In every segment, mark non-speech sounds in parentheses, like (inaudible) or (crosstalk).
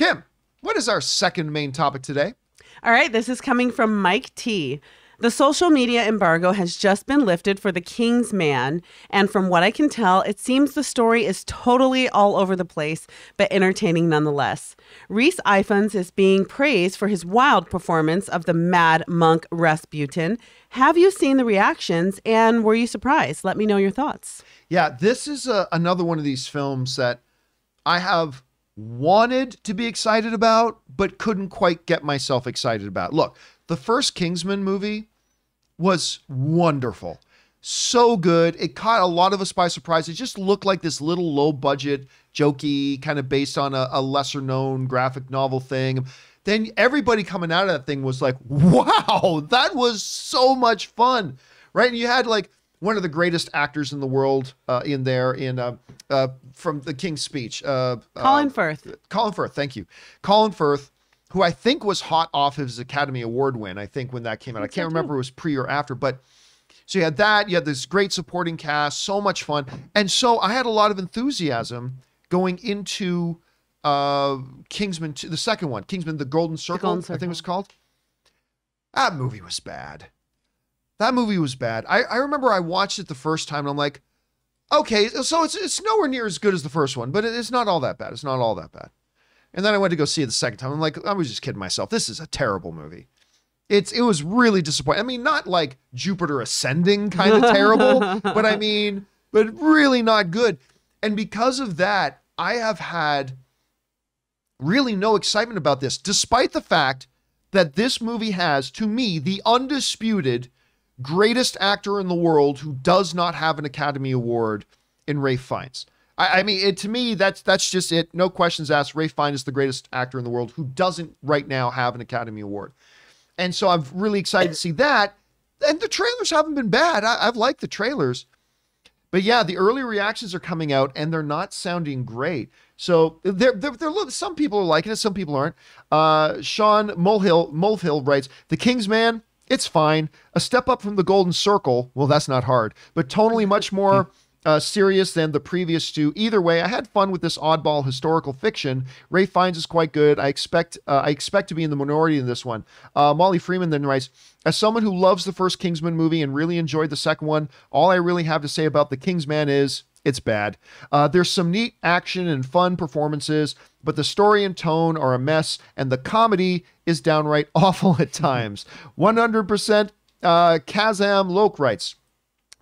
Kim, what is our second main topic today? All right, this is coming from Mike T. The social media embargo has just been lifted for the King's Man, and from what I can tell, it seems the story is totally all over the place, but entertaining nonetheless. Reese Ifans is being praised for his wild performance of the mad monk Rasputin. Have you seen the reactions, and were you surprised? Let me know your thoughts. Yeah, this is a, uh, another one of these films that I have wanted to be excited about, but couldn't quite get myself excited about. Look, the first Kingsman movie was wonderful. So good. It caught a lot of us by surprise. It just looked like this little low budget, jokey, kind of based on a, a lesser known graphic novel thing. Then everybody coming out of that thing was like, (laughs) wow, that was so much fun. Right. And you had like one of the greatest actors in the world uh, in there in uh, uh, from the King's Speech. Uh, uh, Colin Firth. Colin Firth, thank you. Colin Firth, who I think was hot off his Academy Award win. I think when that came out, I, can't remember it was pre or after, but so you had that. You had this great supporting cast, so much fun, and so I had a lot of enthusiasm going into uh, Kingsman, two, the second one, Kingsman: The Golden Circle, the Golden Circle. I think it was called. That movie was bad. That movie was bad. I, I remember I watched it the first time and I'm like, okay, so it's it's nowhere near as good as the first one, but it's not all that bad. It's not all that bad. And then I went to go see it the second time. I'm like, I was just kidding myself. This is a terrible movie. It's it was really disappointing. I mean, not like Jupiter ascending kind of terrible, (laughs) but I mean, but really not good. And because of that, I have had really no excitement about this, despite the fact that this movie has, to me, the undisputed greatest actor in the world who does not have an Academy Award in Rafe Fiennes. I, I mean, it, to me, that's that's just it. No questions asked. Rafe Fiennes is the greatest actor in the world who doesn't right now have an Academy Award, and so I'm really excited to see that. And the trailers haven't been bad. I, I've liked the trailers, but yeah, the early reactions are coming out, and they're not sounding great. So there, are some people are liking it, some people aren't. Uh, Sean Mulhill, Mulhill writes, "The King's Man." It's fine. A step up from the Golden Circle. Well, that's not hard, but tonally much more. Uh, serious than the previous two. Either way, I had fun with this oddball historical fiction. Ray Fiennes is quite good. I expect uh, I expect to be in the minority in this one. Uh, Molly Freeman then writes, as someone who loves the first Kingsman movie and really enjoyed the second one, all I really have to say about the Kingsman is it's bad. Uh, there's some neat action and fun performances, but the story and tone are a mess, and the comedy is downright (laughs) awful at times. 100% uh, Kazam Loke writes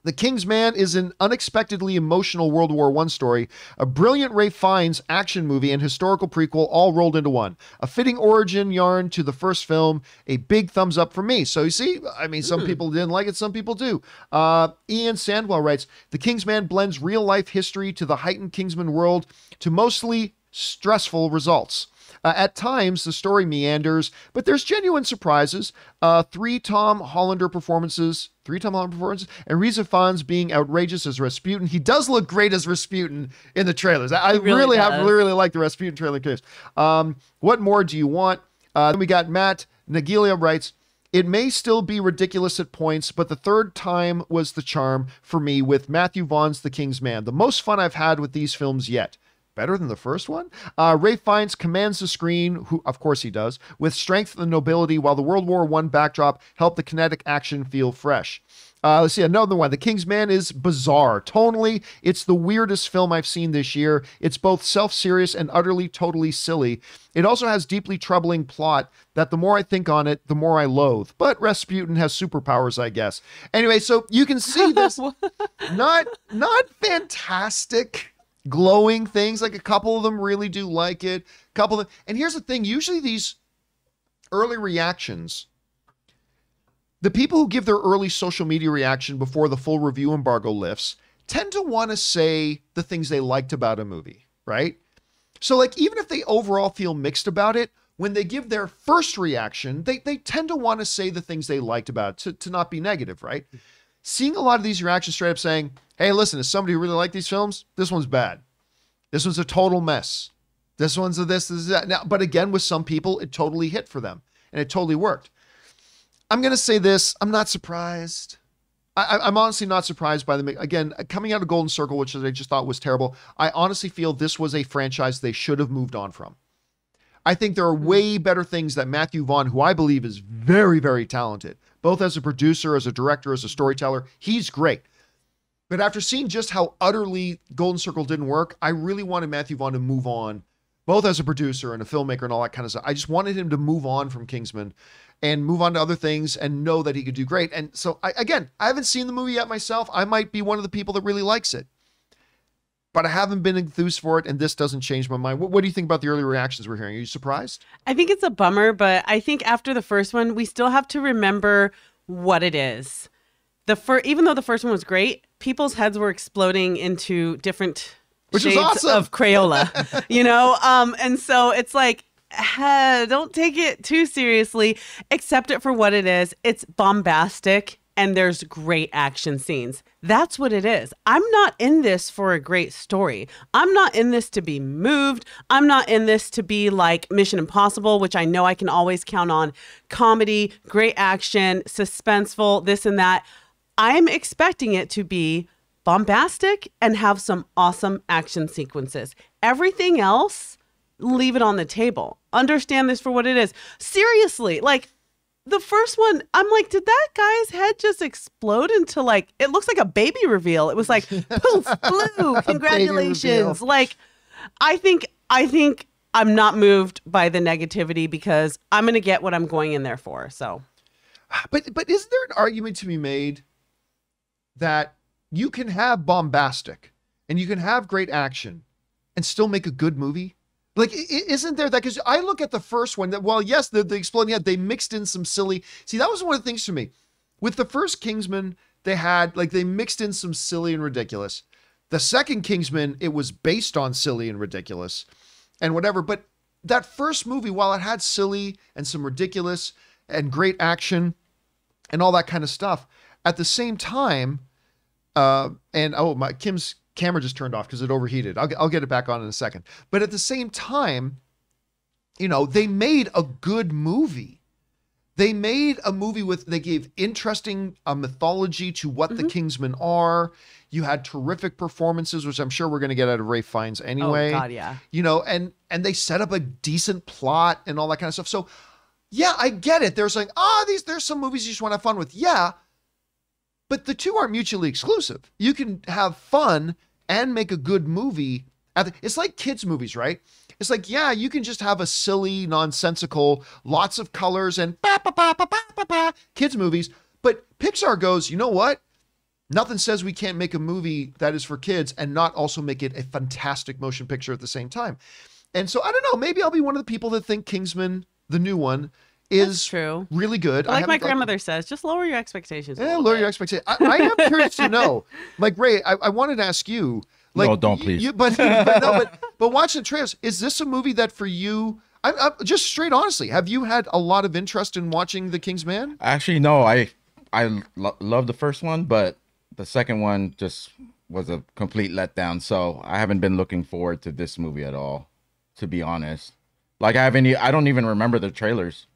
the King's Man is an unexpectedly emotional World War I story, a brilliant Ray Fiennes action movie and historical prequel all rolled into one. A fitting origin yarn to the first film, a big thumbs up for me. So you see, I mean, some mm. people didn't like it, some people do. Uh, Ian Sandwell writes The King's Man blends real life history to the heightened Kingsman world to mostly stressful results. Uh, at times, the story meanders, but there's genuine surprises. Uh, three Tom Hollander performances, three Tom Hollander performances, and Riza Fons being outrageous as Rasputin. He does look great as Rasputin in the trailers. I, really, really have really like the Rasputin trailer case. Um, what more do you want? Uh, then we got Matt Nagilia writes, it may still be ridiculous at points, but the third time was the charm for me with Matthew Vaughn's The King's Man, the most fun I've had with these films yet better than the first one. Uh, Ray Fiennes commands the screen, who of course he does, with strength and nobility, while the World War I backdrop helped the kinetic action feel fresh. Uh, let's see another one. The King's Man is bizarre. Tonally, it's the weirdest film I've seen this year. It's both self serious and utterly, totally silly. It also has deeply troubling plot that the more I think on it, the more I loathe. But Rasputin has superpowers, I guess. Anyway, so you can see (laughs) this not not fantastic glowing things. Like a couple of them really do like it. A couple of and here's the thing: usually these early reactions, the people who give their early social media reaction before the full review embargo lifts tend to want to say the things they liked about a movie, right? So like even if they overall feel mixed about it, when they give their first reaction, they they tend to want to say the things they liked about it to, to not be negative, right? seeing a lot of these reactions straight up saying, hey, listen, as somebody who really liked these films, this one's bad. This one's a total mess. This one's a this, this, that. Now, but again, with some people, it totally hit for them and it totally worked. I'm going to say this I'm not surprised. I, am honestly not surprised by them. Again, coming out of Golden Circle, which I just thought was terrible, I honestly feel this was a franchise they should have moved on from. I think there are hmm. way better things that Matthew Vaughn, who I believe is very, very talented, both as a producer, as a director, as a storyteller, he's great. But after seeing just how utterly Golden Circle didn't work, I really wanted Matthew Vaughn to move on, both as a producer and a filmmaker and all that kind of stuff. I just wanted him to move on from Kingsman and move on to other things and know that he could do great. And so, I, again, I haven't seen the movie yet myself. I might be one of the people that really likes it but I haven't been enthused for it, and this doesn't change my mind. What, what, do you think about the early reactions we're hearing? Are you surprised? I think it's a bummer, but I think after the first one, we still have to remember what it is. The fir- even though the first one was great, people's heads were exploding into different Which shades awesome. of Crayola, (laughs) you know. Um, and so it's like don't take it too seriously. Accept it for what it is. It's bombastic and there's great action scenes. That's what it is. I'm not in this for a great story. I'm not in this to be moved. I'm not in this to be like Mission Impossible, which I know I can always count on comedy, great action, suspenseful, this and that. I'm expecting it to be bombastic and have some awesome action sequences. Everything else, leave it on the table. Understand this for what it is. Seriously, like the first one, I'm like, did that guy's head just explode into like it looks like a baby reveal? It was like (laughs) poof, blue, congratulations. Like, I think I think I'm not moved by the negativity because I'm gonna get what I'm going in there for. So But but is there an argument to be made that you can have bombastic and you can have great action and still make a good movie? Like, isn't there that? Because I look at the first one that, well, yes, the, the exploding head, they mixed in some silly. See, that was one of the things for me. With the first Kingsman, they had, like, they mixed in some silly and ridiculous. The second Kingsman, it was based on silly and ridiculous and whatever. But that first movie, while it had silly and some ridiculous and great action and all that kind of stuff, at the same time, uh, and oh my, Kim's camera just turned off because it overheated. I'll, I'll get it back on in a second. But at the same time, you know, they made a good movie. They made a movie with, they gave interesting uh, mythology to what mm-hmm. the Kingsmen are. You had terrific performances, which I'm sure we're going to get out of Ray Fiennes oh, anyway. Oh, God, yeah. You know, and, and they set up a decent plot and all that kind of stuff. So, yeah, I get it. They're saying, ah, oh, these, there's some movies you just want to have fun with. Yeah. But the two aren't mutually exclusive. You can have fun and make a good movie. The, it's like kids' movies, right? It's like, yeah, you can just have a silly, nonsensical, lots of colors and ba ba ba ba ba ba kids' movies. But Pixar goes, you know what? Nothing says we can't make a movie that is for kids and not also make it a fantastic motion picture at the same time. And so I don't know, maybe I'll be one of the people that think Kingsman, the new one, is true. really good. Like my grandmother like, says, just lower your expectations. Yeah, lower bit. your expectations. I, I, am curious to know, (laughs) like Ray, I, I wanted to ask you, like, no, don't please. You, but, but, no, but (laughs) but watching the trailers, is this a movie that for you? I, I, just straight honestly, have you had a lot of interest in watching The King's Man? Actually, no. I I lo- love the first one, but the second one just was a complete letdown. So I haven't been looking forward to this movie at all, to be honest. Like I have any, I don't even remember the trailers.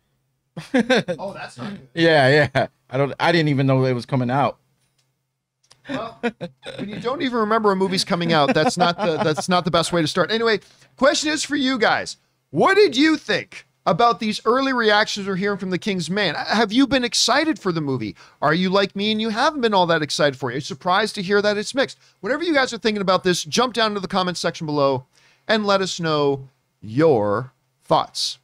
(laughs) oh, that's not good. Yeah, yeah. I don't. I didn't even know it was coming out. Well, when you don't even remember a movie's coming out, that's not the that's not the best way to start. Anyway, question is for you guys: What did you think about these early reactions we're hearing from the King's Man? Uh, have you been excited for the movie? Are you like me and you haven't been all that excited for it? You're surprised to hear that it's mixed. Whatever you guys are thinking about this, jump down into the comments section below and let us know your thoughts.